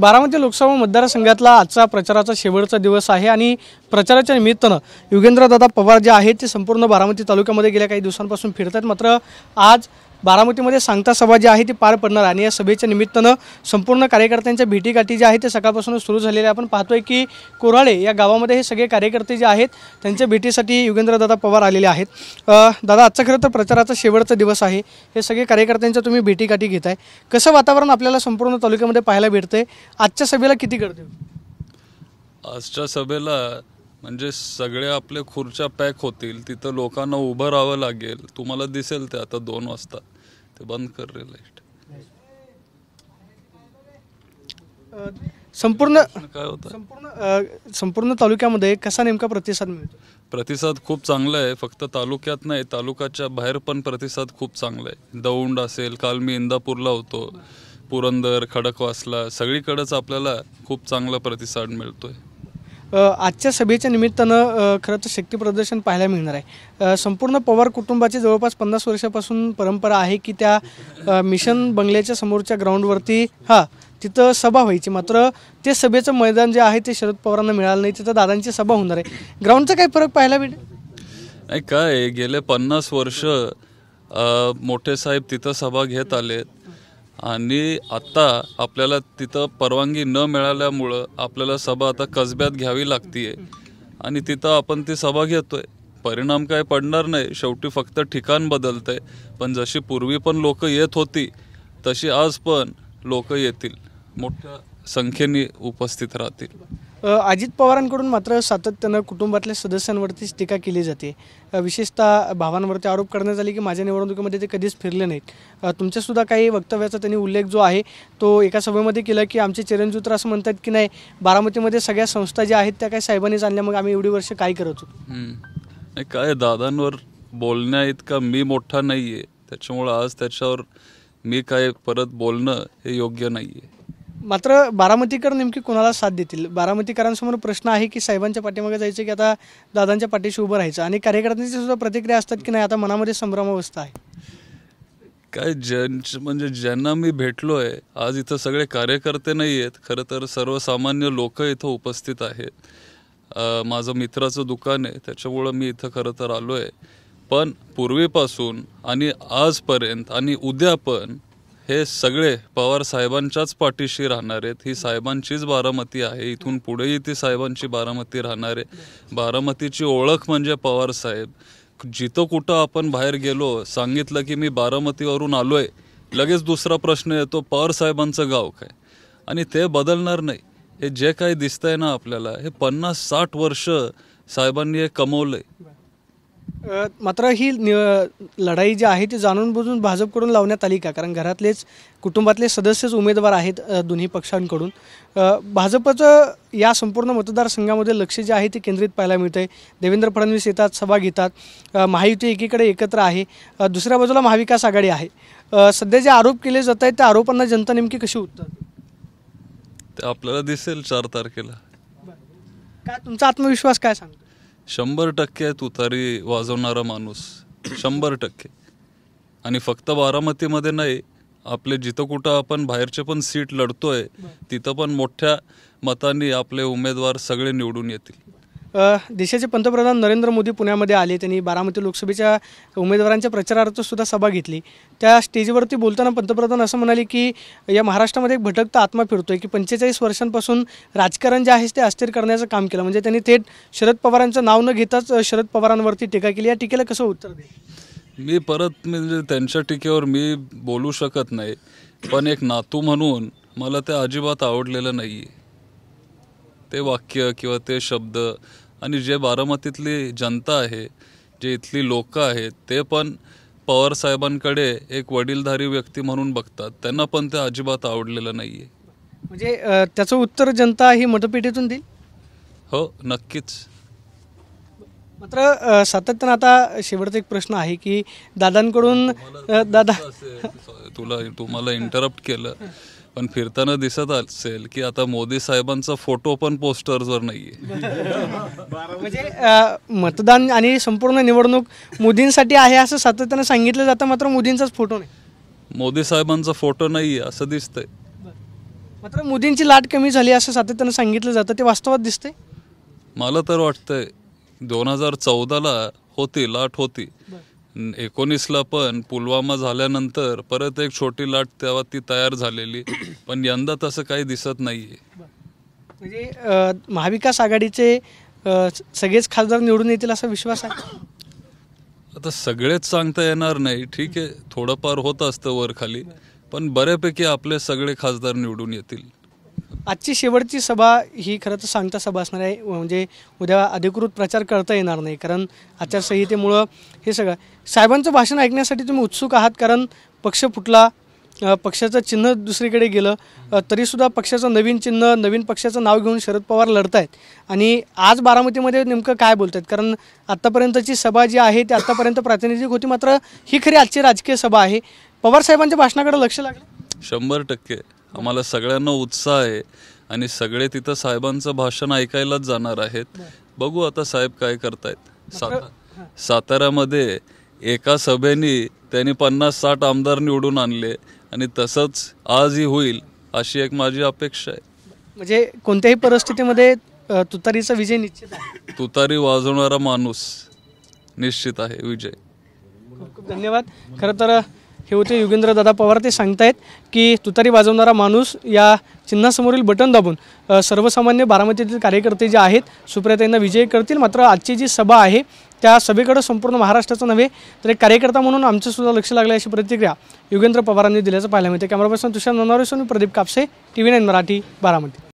बारामती लोकसभा मतदारसंघातला आजचा प्रचाराचा शेवटचा दिवस आहे आणि प्रचाराच्या निमित्तानं योगेंद्रदादा पवार जे आहेत ते संपूर्ण बारामती तालुक्यामध्ये गेल्या काही दिवसांपासून फिरत आहेत मात्र आज बारामतीमध्ये सांगता सभा जी आहे ती पार पडणार आणि या सभेच्या निमित्तानं संपूर्ण कार्यकर्त्यांच्या भेटीगाठी ज्या आहे ते सकाळपासून सुरू झालेल्या आपण पाहतोय की कोराळे या गावामध्ये हे सगळे कार्यकर्ते जे आहेत त्यांच्या भेटीसाठी दादा पवार आलेले आहेत दादा आजचा खरं तर प्रचाराचा शेवटचा दिवस आहे हे सगळे कार्यकर्त्यांच्या तुम्ही भेटीगाठी घेत आहे कसं वातावरण आपल्याला संपूर्ण तालुक्यामध्ये पाहायला भेटतंय आजच्या सभेला किती गर्दी आजच्या सभेला म्हणजे सगळे आपल्या खुर्च्या पॅक होतील तिथं लोकांना उभं राहावं लागेल तुम्हाला दिसेल ते आता दोन वाजता ते बंद कर रे लाईट संपूर्ण काय होत संपूर्ण संपूर्ण तालुक्यामध्ये कसा नेमका प्रतिसाद मिळतो प्रतिसाद खूप चांगला आहे फक्त तालुक्यात नाही तालुक्याच्या बाहेर पण प्रतिसाद खूप चांगला आहे दौंड असेल काल मी इंदापूरला होतो पुरंदर खडकवासला सगळीकडेच आपल्याला खूप चांगला प्रतिसाद मिळतोय आजच्या सभेच्या निमित्तानं खरं तर शक्तीप्रदर्शन पाहायला मिळणार आहे संपूर्ण पवार कुटुंबाची जवळपास पन्नास वर्षापासून परंपरा आहे की त्या मिशन बंगल्याच्या समोरच्या ग्राउंडवरती हां तिथं सभा व्हायची मात्र ते सभेचं मैदान जे आहे ते शरद पवारांना मिळालं नाही तिथं दादांची सभा होणार आहे ग्राउंडचा काही फरक पाहायला मिळेल नाही काय गेले पन्नास वर्ष मोठे साहेब तिथं सभा घेत आले आणि आत्ता आपल्याला तिथं परवानगी न मिळाल्यामुळं आपल्याला सभा आता कसब्यात घ्यावी लागती आहे आणि तिथं आपण ती सभा घेतो आहे परिणाम काय पडणार नाही शेवटी फक्त ठिकाण बदलतं आहे पण जशी पूर्वी पण लोक येत होती तशी आज पण लोक येतील मोठ्या संख्येने उपस्थित राहतील अजित पवारांकडून मात्र सातत्यानं कुटुंबातल्या सदस्यांवरतीच टीका केली जाते विशेषतः भावांवरती आरोप करण्यात आले की माझ्या निवडणुकीमध्ये ते कधीच फिरले नाहीत तुमच्यासुद्धा काही वक्तव्याचा त्यांनी उल्लेख जो आहे तो एका सभेमध्ये केला की आमचे चिरंजीव तर असं म्हणतात की नाही बारामतीमध्ये सगळ्या संस्था ज्या आहेत त्या काही साहेबांनीच आणल्या मग आम्ही एवढी वर्ष काय करत होतो काय दादांवर बोलण्या इतका मी मोठा नाही आहे त्याच्यामुळं आज त्याच्यावर मी काय परत बोलणं हे योग्य नाही आहे मात्र बारामतीकर नेमकी कोणाला साथ देतील बारामतीकरांसमोर प्रश्न आहे की साहेबांच्या पाठीमागे जायचं की आता दादांच्या पाठीशी उभं राहायचं आणि कार्यकर्त्यांची सुद्धा प्रतिक्रिया असतात की नाही आता मनामध्ये संभ्रमावस्था आहे काय जन म्हणजे ज्यांना मी भेटलो आहे आज इथं सगळे कार्यकर्ते नाही आहेत खरं तर सर्वसामान्य लोक इथं उपस्थित आहेत माझं मित्राचं दुकान आहे त्याच्यामुळं मी इथं खरं तर आलो आहे पण पूर्वीपासून आणि आजपर्यंत आणि उद्या पण हे सगळे पवार साहेबांच्याच पाठीशी राहणार आहेत ही साहेबांचीच बारामती आहे इथून पुढेही ती साहेबांची बारामती राहणार आहे बारामतीची ओळख म्हणजे पवार साहेब जिथं कुठं आपण बाहेर गेलो सांगितलं की मी बारामतीवरून आलोय लगेच दुसरा प्रश्न येतो पवार साहेबांचं गाव काय आणि ते बदलणार नाही हे जे काही दिसतंय ना आपल्याला हे पन्नास साठ वर्ष साहेबांनी हे कमवलंय मात्र ही लढाई जी आहे ती जाणून बुजून भाजपकडून लावण्यात आली का कारण घरातलेच कुटुंबातले सदस्यच उमेदवार आहेत दोन्ही पक्षांकडून भाजपचं या संपूर्ण मतदारसंघामध्ये लक्ष जे आहे ते केंद्रित पाहायला मिळतं आहे देवेंद्र फडणवीस येतात सभा घेतात महायुती एकीकडे एकत्र आहे दुसऱ्या बाजूला महाविकास आघाडी आहे सध्या जे आरोप केले जात आहेत त्या आरोपांना जनता नेमकी कशी उत्तर ते आपल्याला दिसेल चार तारखेला काय तुमचा आत्मविश्वास काय सांगतो शंभर टक्के तुतारी वाजवणारा माणूस शंभर टक्के आणि फक्त बारामतीमध्ये नाही आपले जिथं कुठं आपण बाहेरचे पण सीट लढतोय तिथं पण मोठ्या मतांनी आपले उमेदवार सगळे निवडून येतील देशाचे पंतप्रधान नरेंद्र मोदी पुण्यामध्ये आले त्यांनी बारामती लोकसभेच्या उमेदवारांच्या प्रचारार्थ सुद्धा सभा घेतली त्या स्टेजवरती बोलताना पंतप्रधान असं म्हणाले की या महाराष्ट्रामध्ये एक भटकता आत्मा फिरतोय की पंचेचाळीस वर्षांपासून राजकारण जे आहे ते अस्थिर करण्याचं काम केलं म्हणजे त्यांनी थेट शरद पवारांचं नाव न घेताच शरद पवारांवरती टीका केली या टीकेला कसं उत्तर दे मी परत म्हणजे त्यांच्या टीकेवर मी बोलू शकत नाही पण एक नातू म्हणून मला ते अजिबात आवडलेलं नाही ते वाक्य किंवा ते शब्द आणि जे बारामतीतली जनता आहे जे इथली लोक आहेत ते पण पवार साहेबांकडे एक वडीलधारी व्यक्ती म्हणून बघतात त्यांना पण ते अजिबात आवडलेलं नाही म्हणजे त्याचं उत्तर जनता ही मतपेटीतून देईल हो नक्कीच मात्र सातत्यानं आता शेवटचा एक प्रश्न आहे की दादांकडून दादा तुला तुम्हाला इंटरप्ट केलं पण फिरताना दिसत असेल की आता मोदी साहेबांचा फोटो पण पोस्टरवर नाहीये म्हणजे मतदान आणि संपूर्ण निवडणूक मोदींसाठी आहे असं सातत्यानं सांगितलं जातं मात्र मोदींचाच फोटो नाही मोदी साहेबांचा फोटो नाही असं दिसतंय मात्र मोदींची लाट कमी झाली असं सातत्यानं सांगितलं जातं ते वास्तवात दिसतंय मला तर वाटतंय दोन हजार चौदाला होती लाट होती एकोणीसला पण पुलवामा झाल्यानंतर परत एक छोटी लाट तेव्हा ती तयार झालेली पण यंदा तसं काही दिसत नाहीये म्हणजे महाविकास आघाडीचे सगळेच खासदार निवडून येतील असा विश्वास आहे आता सगळेच सांगता येणार नाही ठीक आहे थोडंफार होत असतं वर खाली पण बऱ्यापैकी आपले सगळे खासदार निवडून येतील आजची शेवटची सभा ही खरं तर सांगता सभा असणार आहे म्हणजे उद्या अधिकृत प्रचार करता येणार नाही कारण आचारसंहितेमुळं हे सगळं साहेबांचं भाषण ऐकण्यासाठी तुम्ही उत्सुक आहात कारण पक्ष फुटला पक्षाचं चिन्ह दुसरीकडे गेलं तरीसुद्धा पक्षाचं नवीन चिन्ह नवीन पक्षाचं नाव घेऊन शरद पवार लढत आहेत आणि आज बारामतीमध्ये नेमकं काय बोलत आहेत कारण आत्तापर्यंतची सभा जी आहे ती आत्तापर्यंत प्रातिनिधिक होती मात्र ही खरी आजची राजकीय सभा आहे पवार साहेबांच्या भाषणाकडे लक्ष लागलं शंभर टक्के आम्हाला सगळ्यांना उत्साह आहे आणि सगळे तिथं साहेबांचं भाषण ऐकायलाच जाणार आहेत बघू आता साहेब काय करतायत साताऱ्यामध्ये एका सभेनी त्यांनी पन्नास साठ आमदार निवडून आणले आणि तसंच आजही होईल अशी एक माझी अपेक्षा आहे म्हणजे कोणत्याही परिस्थितीमध्ये तुतारीचा विजय निश्चित आहे तुतारी वाजवणारा माणूस निश्चित आहे विजय खूप खूप धन्यवाद खरं तर हे होते दादा पवार ते सांगतायत की तुतारी वाजवणारा माणूस या चिन्हासमोरील बटन दाबून सर्वसामान्य बारामतीतील कार्यकर्ते जे आहेत सुप्रियाताईंना विजयी करतील मात्र आजची जी सभा आहे त्या सभेकडं संपूर्ण महाराष्ट्राचं नव्हे तर एक कार्यकर्ता म्हणून आमचंसुद्धा लक्ष लागलं अशी प्रतिक्रिया योगेंद्र पवारांनी दिल्याचं पाहायला मिळते कॅमेरा पर्सन तुषार आणि Pradeep Kapse T V nine Marathi Baramati